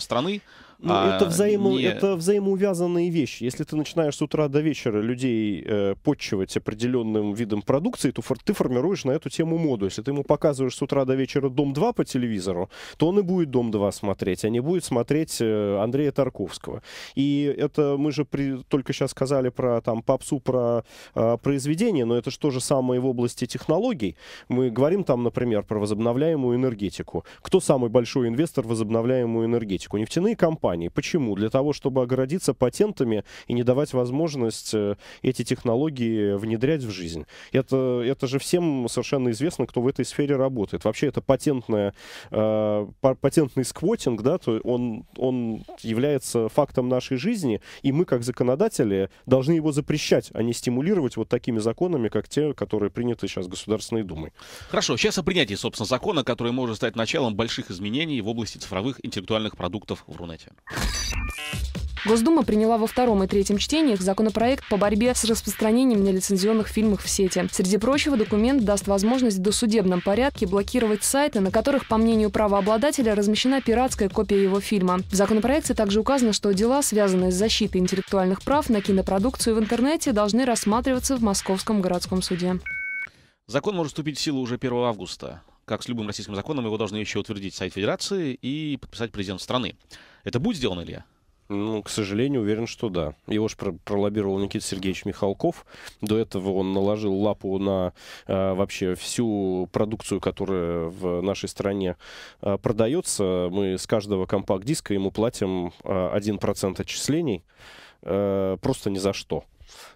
страны, ну, а это, взаимо, не... это взаимоувязанные вещи. Если ты начинаешь с утра до вечера людей э, подчивать определенным видом продукции, то фор ты формируешь на эту тему моду. Если ты ему показываешь с утра до вечера «Дом-2» по телевизору, то он и будет «Дом-2» смотреть, а не будет смотреть э, Андрея Тарковского. И это мы же при, только сейчас сказали про там попсу, про э, произведение, но это же то же самое в области технологий. Мы говорим там, например, про возобновляемую энергетику. Кто самый большой инвестор в возобновляемую энергетику? Нефтяные компании компании. Почему? Для того, чтобы оградиться патентами и не давать возможность э, эти технологии внедрять в жизнь. Это, это же всем совершенно известно, кто в этой сфере работает. Вообще это патентная, э, патентный сквотинг, да, то он, он является фактом нашей жизни, и мы, как законодатели, должны его запрещать, а не стимулировать вот такими законами, как те, которые приняты сейчас Государственной Думой. Хорошо, сейчас о принятии, собственно, закона, который может стать началом больших изменений в области цифровых интеллектуальных продуктов в Рунете. Госдума приняла во втором и третьем чтениях законопроект по борьбе с распространением нелицензионных фильмов в сети. Среди прочего, документ даст возможность в досудебном порядке блокировать сайты, на которых, по мнению правообладателя, размещена пиратская копия его фильма. В законопроекте также указано, что дела, связанные с защитой интеллектуальных прав на кинопродукцию в интернете, должны рассматриваться в Московском городском суде. Закон может вступить в силу уже 1 августа как с любым российским законом, его должны еще утвердить сайт Федерации и подписать президент страны. Это будет сделано, Илья? Ну, к сожалению, уверен, что да. Его же пролоббировал Никита Сергеевич Михалков. До этого он наложил лапу на э, вообще всю продукцию, которая в нашей стране э, а, продается. Мы с каждого компакт-диска ему платим э, а, 1% отчислений э, просто ни за что.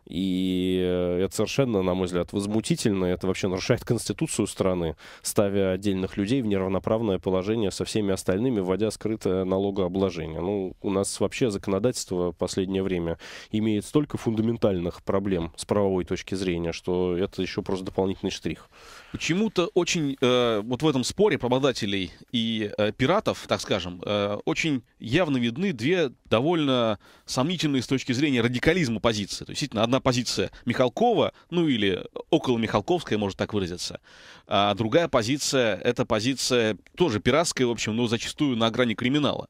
И э, это совершенно, на мой взгляд, возмутительно. Это вообще нарушает конституцию страны, ставя отдельных людей в неравноправное положение со всеми остальными, вводя скрытое налогообложение. Ну, у нас вообще законодательство в последнее время имеет столько фундаментальных проблем с правовой точки зрения, что это еще просто дополнительный штрих. Почему-то очень э, вот в этом споре обладателей и э, пиратов, так скажем, э, очень явно видны две довольно сомнительные с точки зрения радикализма позиции. То есть, действительно, одна одна позиция Михалкова, ну или около Михалковская, может так выразиться. А другая позиция — это позиция тоже пиратская, в общем, но зачастую на грани криминала.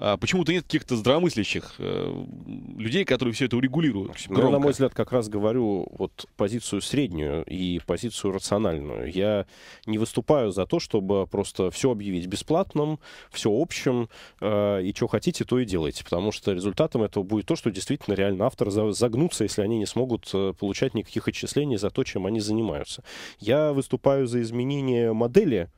А почему-то нет каких-то здравомыслящих э, людей, которые все это урегулируют. Я, ну, на мой взгляд, как раз говорю вот позицию среднюю и позицию рациональную. Я не выступаю за то, чтобы просто все объявить бесплатным, все общим, э, и что хотите, то и делайте. Потому что результатом этого будет то, что действительно реально авторы загнутся, если они не смогут э, получать никаких отчислений за то, чем они занимаются. Я выступаю за изменение модели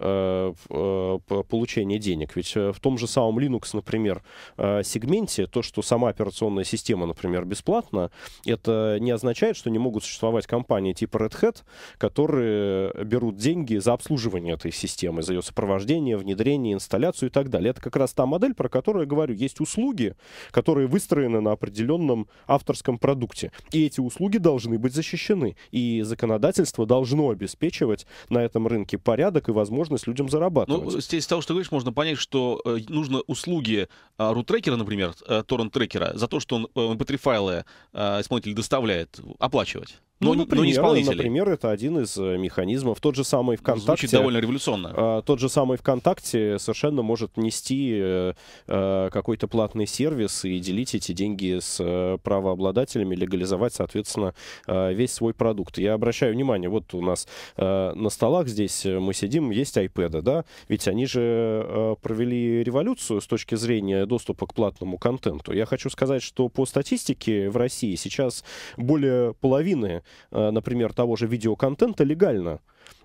Э, э, получения денег. Ведь э, в том же самом Linux, например, сегменте, то, что сама операционная система, например, бесплатна, это не означает, что не могут существовать компании типа Red Hat, которые берут деньги за обслуживание этой системы, за ее сопровождение, внедрение, инсталляцию и так далее. Это как раз та модель, про которую я говорю. Есть услуги, которые выстроены на определенном авторском продукте. И эти услуги должны быть защищены. И законодательство должно обеспечивать на этом рынке порядок и возможность возможность людям зарабатывать. Ну, здесь из того, что ты говоришь, можно понять, что э, нужно услуги э, рутрекера, например, э, торрент-трекера, за то, что он mp3-файлы э, э, исполнитель доставляет, оплачивать но, ну, ну, ну, например, но ну, не исполнителей. Например, это один из э, механизмов. Тот же самый ВКонтакте... Звучит довольно революционно. А, тот же самый ВКонтакте совершенно может нести э, э, какой-то платный сервис и делить эти деньги с правообладателями, легализовать, соответственно, весь свой продукт. Я обращаю внимание, вот у нас на столах здесь мы сидим, есть iPad, да? Ведь они же провели революцию с точки зрения доступа к платному контенту. Я хочу сказать, что по статистике в России сейчас более половины Э, например, того же видеоконтента легально.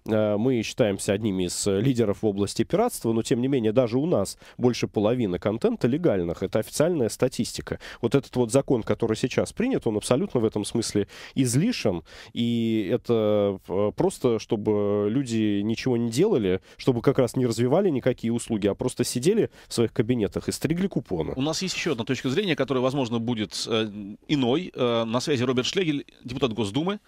Э, мы считаемся одними из э, лидеров в области пиратства, но тем не менее даже у нас больше половины контента легальных. Это официальная статистика. Вот этот вот закон, который сейчас принят, он абсолютно в этом смысле излишен. И это э, просто, чтобы люди ничего не делали, чтобы как раз не развивали никакие услуги, а просто сидели в своих кабинетах и стригли купоны. У нас есть еще одна точка зрения, которая, возможно, будет иной. на связи Роберт Шлегель, депутат Госдумы,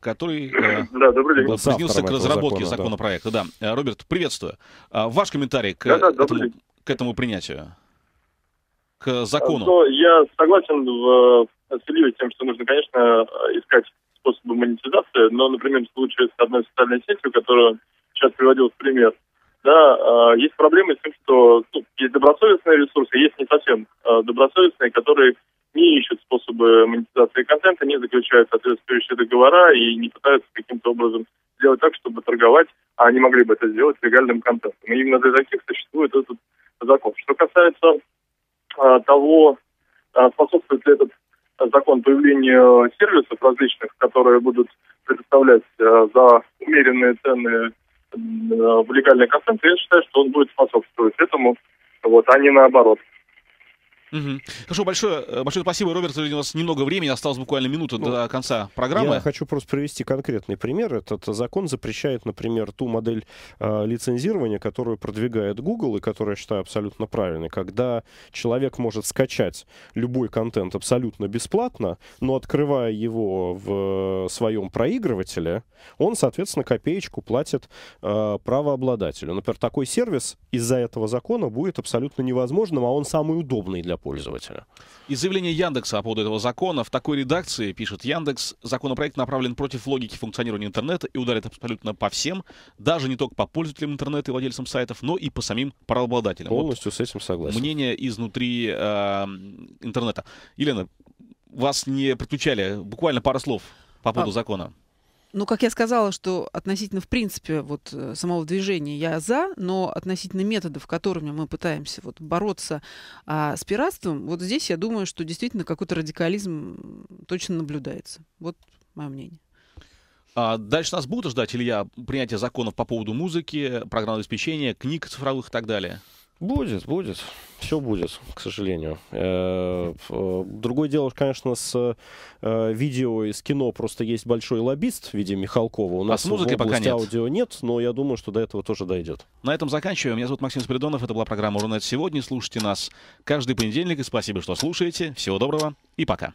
который э, да, день. присоединился к разработке разработке закона, законопроекта. Да. да. Э, Роберт, приветствую. А, ваш комментарий к, да, да, этому, к этому принятию, к а, закону. Но ну, я согласен в, э, с Ильей тем, что нужно, конечно, э, искать способы монетизации, но, например, в случае с одной социальной сетью, которую сейчас приводил в пример, да, есть проблемы с тем, что ну, есть добросовестные ресурсы, есть не совсем добросовестные, которые не ищут способы монетизации контента, не заключают соответствующие договора и не пытаются каким-то образом сделать так, чтобы торговать, а они могли бы это сделать легальным контентом. И именно для таких существует этот закон. Что касается а, того, а, способствует ли этот закон появлению сервисов различных, которые будут предоставлять а, за умеренные цены а, в легальный контент, я считаю, что он будет способствовать этому, вот, а не наоборот. Угу. Хорошо, большое, э, большое спасибо, Роберт. У нас немного времени, осталось буквально минута ну, до конца программы. Я хочу просто привести конкретный пример. Этот закон запрещает, например, ту модель э, лицензирования, которую продвигает Google, и которую я считаю абсолютно правильной, когда человек может скачать любой контент абсолютно бесплатно, но открывая его в э, своем проигрывателе, он, соответственно, копеечку платит э, правообладателю. Например, такой сервис из-за этого закона будет абсолютно невозможным, а он самый удобный для пользователя. И заявление Яндекса по поводу этого закона в такой редакции, пишет Яндекс, законопроект направлен против логики функционирования интернета и ударит абсолютно по всем, даже не только по пользователям интернета и владельцам сайтов, но и по самим правообладателям. Полностью вот с этим согласен. Мнение изнутри э, интернета. Елена, вас не подключали буквально пару слов по поводу а, закона. Ну, как я сказала, что относительно, в принципе, вот э, самого движения я за, но относительно методов, которыми мы пытаемся вот бороться а, с пиратством, вот здесь я думаю, что действительно какой-то радикализм точно наблюдается. Вот мое мнение. А дальше нас будут ждать, Илья, принятие законов по поводу музыки, программного обеспечения, книг цифровых и так далее? Будет, будет. Все будет, к сожалению. Э, э, другое дело, конечно, с э, видео и с кино просто есть большой лоббист в виде Михалкова. У а нас а с музыкой пока нет. аудио нет, но я думаю, что до этого тоже дойдет. На этом заканчиваем. Меня зовут Максим Спиридонов. Это была программа «Рунет сегодня». Слушайте нас каждый понедельник. И спасибо, что слушаете. Всего доброго и пока.